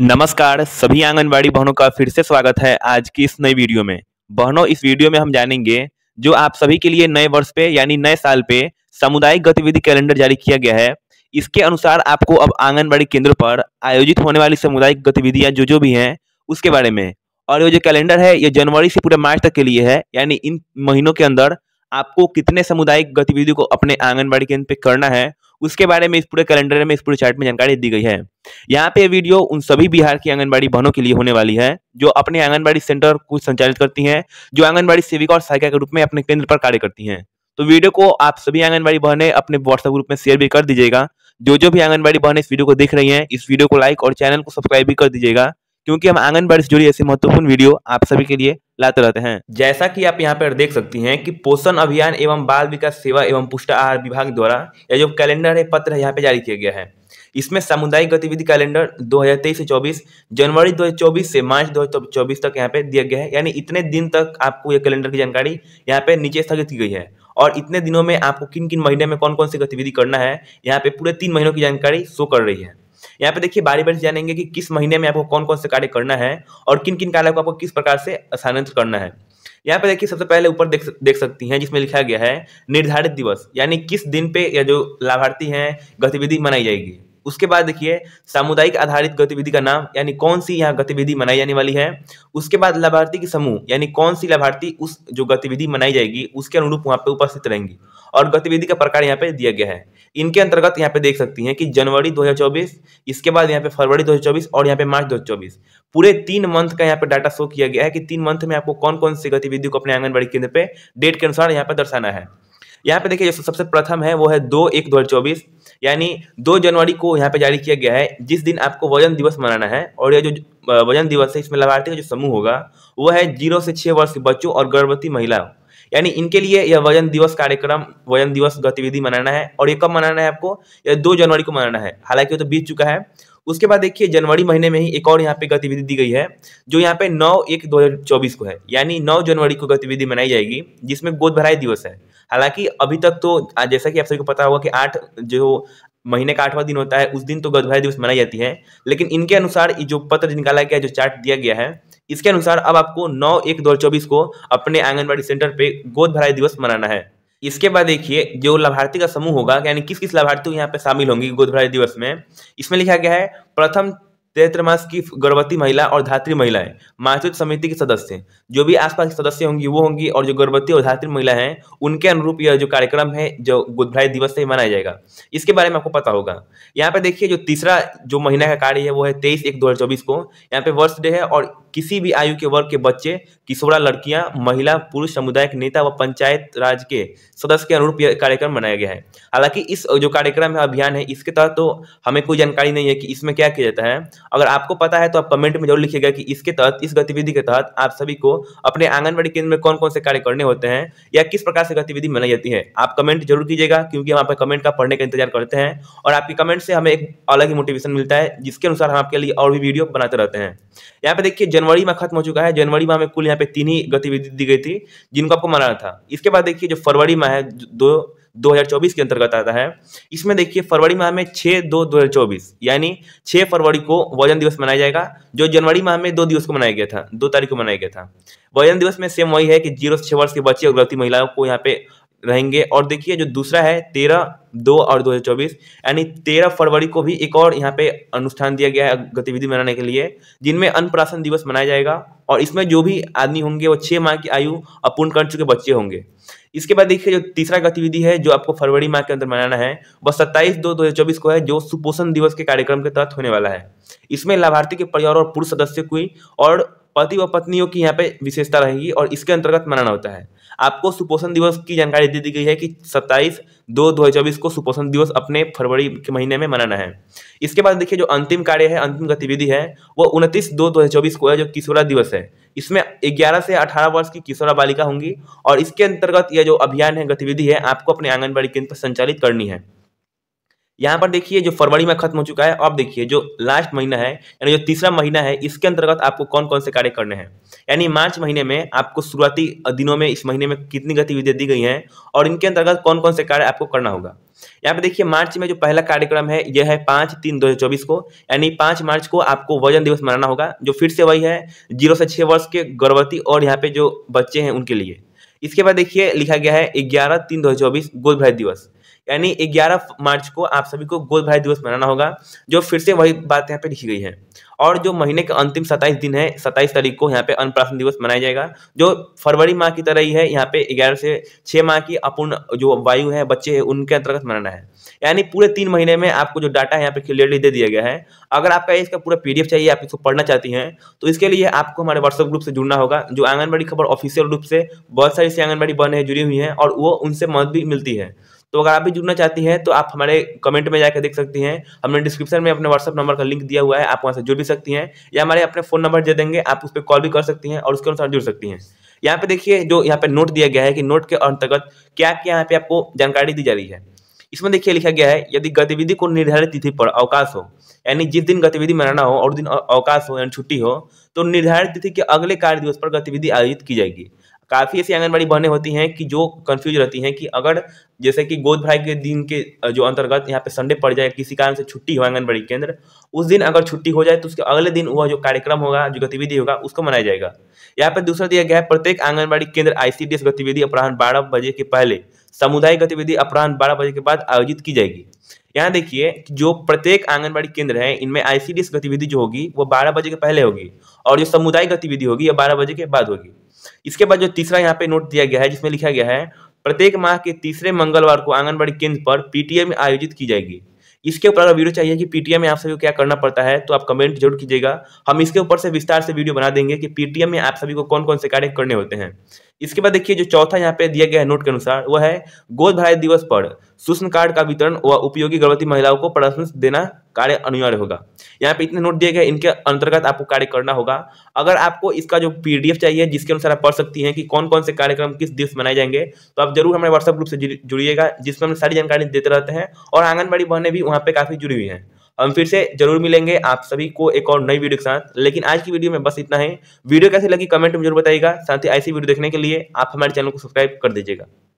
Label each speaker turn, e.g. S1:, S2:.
S1: नमस्कार सभी आंगनबाड़ी बहनों का फिर से स्वागत है आज की इस नई वीडियो में बहनों इस वीडियो में हम जानेंगे जो आप सभी के लिए नए वर्ष पे यानी नए साल पे सामुदायिक गतिविधि कैलेंडर जारी किया गया है इसके अनुसार आपको अब आंगनबाड़ी केंद्र पर आयोजित होने वाली सामुदायिक गतिविधियाँ जो जो भी हैं उसके बारे में और ये जो कैलेंडर है ये जनवरी से पूरे मार्च तक के लिए है यानी इन महीनों के अंदर आपको कितने सामुदायिक गतिविधियों को अपने आंगनबाड़ी केंद्र पे करना है उसके बारे में इस पूरे कैलेंडर में इस पूरे चार्ट में जानकारी दी गई है यहाँ पे वीडियो उन सभी बिहार की आंगनबाड़ी बहनों के लिए होने वाली है जो अपने आंगनबाड़ी सेंटर को संचालित करती हैं जो आंगनबाड़ी सेविका और सहायिका के रूप में अपने केंद्र पर कार्य करती हैं तो वीडियो को आप सभी आंगनबाड़ी बहनें अपने व्हाट्सएप ग्रुप में शेयर भी कर दीजिएगा जो जो भी आंगनबाड़ी बहनें इस वीडियो को देख रही हैं इस वीडियो को लाइक और चैनल को सब्सक्राइब भी कर दीजिएगा क्योंकि हम आंगनबाड़ी से जुड़ी ऐसी महत्वपूर्ण वीडियो आप सभी के लिए लाते रहते हैं जैसा कि आप यहाँ पर देख सकती हैं कि पोषण अभियान एवं बाल विकास सेवा एवं आहार विभाग द्वारा यह जो कैलेंडर है पत्र है यहाँ पे जारी किया गया है इसमें सामुदायिक गतिविधि कैलेंडर 2023 से 24 जनवरी 2024 से मार्च 2024 तक यहाँ पे दिया गया है यानी इतने दिन तक आपको यह कैलेंडर की जानकारी यहाँ पे नीचे स्थगित की गई है और इतने दिनों में आपको किन किन महीने में कौन कौन सी गतिविधि करना है यहाँ पे पूरे तीन महीनों की जानकारी शो कर रही है यहाँ पे देखिए बारी बारी जानेंगे कि किस महीने में आपको कौन कौन से कार्य करना है और किन किन कार्य को आपको किस प्रकार से स्थानांतरित करना है यहाँ पे देखिए सबसे पहले ऊपर देख देख सकती हैं जिसमें लिखा गया है निर्धारित दिवस यानी किस दिन पे या जो लाभार्थी हैं गतिविधि मनाई जाएगी उसके बाद देखिए सामुदायिक आधारित गतिविधि का नाम यानी कौन सी यहाँ गतिविधि मनाई जाने वाली है उसके बाद लाभार्थी की समूह यानी कौन सी लाभार्थी उस जो गतिविधि मनाई जाएगी उसके अनुरूप वहाँ पे उपस्थित रहेंगी और गतिविधि का प्रकार यहाँ पे दिया गया है इनके अंतर्गत यहाँ पे देख सकती हैं कि जनवरी 2024 इसके बाद यहाँ पे फरवरी 2024 और यहाँ पे मार्च 2024 पूरे तीन मंथ का यहाँ पे डाटा शो किया गया है कि तीन मंथ में आपको कौन कौन सी गतिविधियों को अपने आंगनबाड़ी केंद्र पे डेट के अनुसार यहाँ पे दर्शाना है यहाँ पे देखिए जो सबसे प्रथम है वो है दो एक दो यानी दो जनवरी को यहाँ पे जारी किया गया है जिस दिन आपको वजन दिवस मनाना है और यह जो वजन दिवस है इसमें लाभार्थी का जो समूह होगा वह है जीरो से छह वर्ष के बच्चों और गर्भवती महिलाओं यानी इनके लिए यह वजन दिवस कार्यक्रम वजन दिवस गतिविधि मनाना है और ये कब मनाना है आपको यह दो जनवरी को मनाना है हालांकि वो तो बीत चुका है उसके बाद देखिए जनवरी महीने में ही एक और यहाँ पे गतिविधि दी गई है जो यहाँ पे 9 एक 2024 को है यानी 9 जनवरी को गतिविधि मनाई जाएगी जिसमें गोद भराई दिवस है हालांकि अभी तक तो जैसा कि आप सभी को पता होगा कि आठ जो महीने का आठवां दिन होता है उस दिन तो गौधभराई दिवस मनाई जाती है लेकिन इनके अनुसार जो पत्र निकाला गया जो चार्ट दिया गया है इसके अनुसार अब आपको 9 एक दो को अपने आंगनबाड़ी सेंटर पे गोद भराई दिवस मनाना है इसके बाद देखिए जो लाभार्थी का समूह होगा यानी किस किस लाभार्थी यहाँ पे शामिल होंगी गोद भराई दिवस में इसमें लिखा गया है प्रथम तैत्र मास की गर्भवती महिला और धात्री महिलाएं मातृत्व समिति के सदस्य जो भी आसपास के सदस्य होंगी वो होंगी और जो गर्भवती और धात्री महिला हैं उनके अनुरूप यह जो कार्यक्रम है जो गुदभराई दिवस से मनाया जाएगा इसके बारे में आपको पता होगा यहाँ पे देखिए जो तीसरा जो महीना का कार्य है वो है तेईस एक दो को यहाँ पे वर्ष डे है और किसी भी आयु के वर्ग के बच्चे किशोरा लड़कियां महिला पुरुष सामुदायिक नेता व पंचायत राज के सदस्य के अनुरूप यह कार्यक्रम बनाया गया है हालांकि इस जो कार्यक्रम है अभियान है इसके तहत तो हमें कोई जानकारी नहीं है कि इसमें क्या किया जाता है अगर आपको पता है तो आप कमेंट में जरूर लिखिएगा कि इसके तहत इस गतिविधि के तहत आप सभी को अपने आंगनबाड़ी केंद्र में कौन कौन से कार्य करने होते हैं या किस प्रकार से गतिविधि मनाई जाती है आप कमेंट जरूर कीजिएगा क्योंकि हम आपके कमेंट का पढ़ने का इंतजार करते हैं और आपके कमेंट से हमें एक अलग ही मोटिवेशन मिलता है जिसके अनुसार हम आपके लिए और भी वीडियो बनाते रहते हैं यहाँ पे देखिए जनवरी जनवरी में खत्म हो चुका है जनवरी माह में कुल यहाँ पे तीन ही गतिविधि दी गई थी जिनको आपको मनाना था इसके बाद देखिए जो फरवरी माह है दो 2024 के अंतर्गत आता है इसमें देखिए फरवरी माह में 6 दो दो हज़ार चौबीस यानी 6 फरवरी को वजन दिवस मनाया जाएगा जो जनवरी माह में दो दिवस को मनाया गया था दो तारीख को मनाया गया था वजन दिवस में सेम वही है कि जीरो से छह वर्ष के बच्चे और गर्भवती महिलाओं को यहाँ पे रहेंगे और देखिए जो दूसरा है तेरह दो और दो हज़ार चौबीस यानी तेरह फरवरी को भी एक और यहाँ पे अनुष्ठान दिया गया है गतिविधि मनाने के लिए जिनमें अन्नप्राशन दिवस मनाया जाएगा और इसमें जो भी आदमी होंगे वो छः माह की आयु अपूर्ण कर चुके बच्चे होंगे इसके बाद देखिए जो तीसरा गतिविधि है जो आपको फरवरी माह के अंदर मनाना है वह सत्ताईस दो दो को है जो सुपोषण दिवस के कार्यक्रम के तहत होने वाला है इसमें लाभार्थी के परिवार और पुरुष सदस्य को और पति व पत्नियों की यहाँ पे विशेषता रहेगी और इसके अंतर्गत मनाना होता है आपको सुपोषण दिवस की जानकारी दे दी गई है कि सत्ताईस दो दो हजार चौबीस को सुपोषण दिवस अपने फरवरी के महीने में मनाना है इसके बाद देखिए जो अंतिम कार्य है अंतिम गतिविधि है वो उनतीस दो दो हजार चौबीस को है जो किशोरा दिवस है इसमें ग्यारह से अठारह वर्ष की किशोरा बालिका होंगी और इसके अंतर्गत यह जो अभियान है गतिविधि है आपको अपने आंगनबाड़ी केंद्र पर संचालित करनी है यहाँ पर देखिए जो फरवरी में खत्म हो चुका है अब देखिए जो लास्ट महीना है यानी जो तीसरा महीना है इसके अंतर्गत आपको कौन कौन से कार्य करने हैं यानी मार्च महीने में आपको शुरुआती दिनों में इस महीने में कितनी गतिविधियाँ दी गई हैं और इनके अंतर्गत कौन कौन से कार्य आपको करना होगा यहाँ पर देखिए मार्च में जो पहला कार्यक्रम है यह है पाँच तीन दो हजार चौबीस को यानी पाँच मार्च को आपको वजन दिवस मनाना होगा जो फिर से वही है जीरो से छः वर्ष के गर्भवती और यहाँ पे जो बच्चे हैं उनके लिए इसके बाद देखिए लिखा गया है ग्यारह तीन दो हजार चौबीस गोद दिवस यानी 11 मार्च को आप सभी को गोद भराई दिवस मनाना होगा जो फिर से वही बात यहाँ पे लिखी गई है और जो महीने का अंतिम 27 दिन है 27 तारीख को यहाँ पे अन्नप्राशन दिवस मनाया जाएगा जो फरवरी माह की तरह ही है यहाँ पे 11 से 6 माह की अपूर्ण जो वायु है बच्चे हैं उनके अंतर्गत मनाना है यानी पूरे तीन महीने में आपको जो डाटा है यहाँ पे क्लियरली दे दिया गया है अगर आपका इसका पूरा पीडीएफ चाहिए आप इसको पढ़ना चाहती हैं तो इसके लिए आपको हमारे व्हाट्सएप ग्रुप से जुड़ना होगा जो आंगनबाड़ी खबर ऑफिशियल रूप से बहुत सारी ऐसी आंगनबाड़ी बने है जुड़ी हुई है और वो उनसे मदद भी मिलती है तो अगर आप भी जुड़ना चाहती हैं तो आप हमारे कमेंट में जाकर देख सकती हैं हमने डिस्क्रिप्शन में अपने व्हाट्सअप नंबर का लिंक दिया हुआ है आप वहाँ से जुड़ भी सकती हैं या हमारे अपने फ़ोन नंबर दे देंगे आप उस पर कॉल भी कर सकती हैं और उसके अनुसार जुड़ सकती हैं यहाँ पे देखिए जो यहाँ पे नोट दिया गया है कि नोट के अंतर्गत क्या क्या यहाँ पे आपको जानकारी दी जा रही है इसमें देखिए लिखा गया है यदि गतिविधि को निर्धारित तिथि पर अवकाश हो यानी जिस दिन गतिविधि मनाना हो और दिन अवकाश हो यानी छुट्टी हो तो निर्धारित तिथि के अगले कार्य दिवस पर गतिविधि आयोजित की जाएगी काफ़ी ऐसी आंगनबाड़ी बहनें होती हैं कि जो कंफ्यूज रहती हैं कि अगर जैसे कि गोद भराई के दिन के जो अंतर्गत यहाँ पे संडे पड़ जाए किसी कारण से छुट्टी हो आंगनबाड़ी केंद्र उस दिन अगर छुट्टी हो जाए तो उसके अगले दिन वह जो कार्यक्रम होगा जो गतिविधि होगा उसको मनाया जाएगा यहाँ पर दूसरा दिया गया है प्रत्येक आंगनबाड़ी केंद्र आईसीडीएस गतिविधि अपराह्न बारह बजे के पहले सामुदायिक गतिविधि अपराह्न बारह बजे के बाद आयोजित की जाएगी यहाँ देखिए जो प्रत्येक आंगनबाड़ी केंद्र है इनमें आईसीडीएस गतिविधि जो होगी वो बारह बजे के पहले होगी और जो समुदाय गतिविधि होगी वो बारह बजे के बाद होगी इसके बाद जो तीसरा यहाँ पे नोट दिया गया है जिसमें लिखा गया है प्रत्येक माह के तीसरे मंगलवार को आंगनबाड़ी केंद्र पर पीटीएम आयोजित की जाएगी इसके ऊपर अगर वीडियो चाहिए कि पीटीएम में आप सभी को क्या करना पड़ता है तो आप कमेंट जरूर कीजिएगा हम इसके ऊपर से विस्तार से वीडियो बना देंगे कि पीटीएम में आप सभी को कौन कौन से कार्य करने होते हैं इसके बाद देखिए जो चौथा यहाँ पे दिया गया है नोट के अनुसार वह है गोद भराई दिवस पर सुष्ण कार्ड का वितरण व उपयोगी गर्भवती महिलाओं को परामर्श देना कार्य अनिवार्य होगा यहाँ पे इतने नोट दिए गए इनके अंतर्गत आपको कार्य करना होगा अगर आपको इसका जो पीडीएफ चाहिए जिसके अनुसार आप पढ़ सकती हैं कि कौन कौन से कार्यक्रम किस दिवस मनाए जाएंगे तो आप जरूर हमारे व्हाट्सएप ग्रुप से जुड़िएगा जिसमें हम सारी जानकारी देते रहते हैं और आंगनबाड़ी बहने भी वहाँ पे काफ़ी जुड़ी हुई हैं हम फिर से जरूर मिलेंगे आप सभी को एक और नई वीडियो के साथ लेकिन आज की वीडियो में बस इतना है वीडियो कैसी लगी कमेंट में जरूर बताइएगा साथ ही ऐसी वीडियो देखने के लिए आप हमारे चैनल को सब्सक्राइब कर दीजिएगा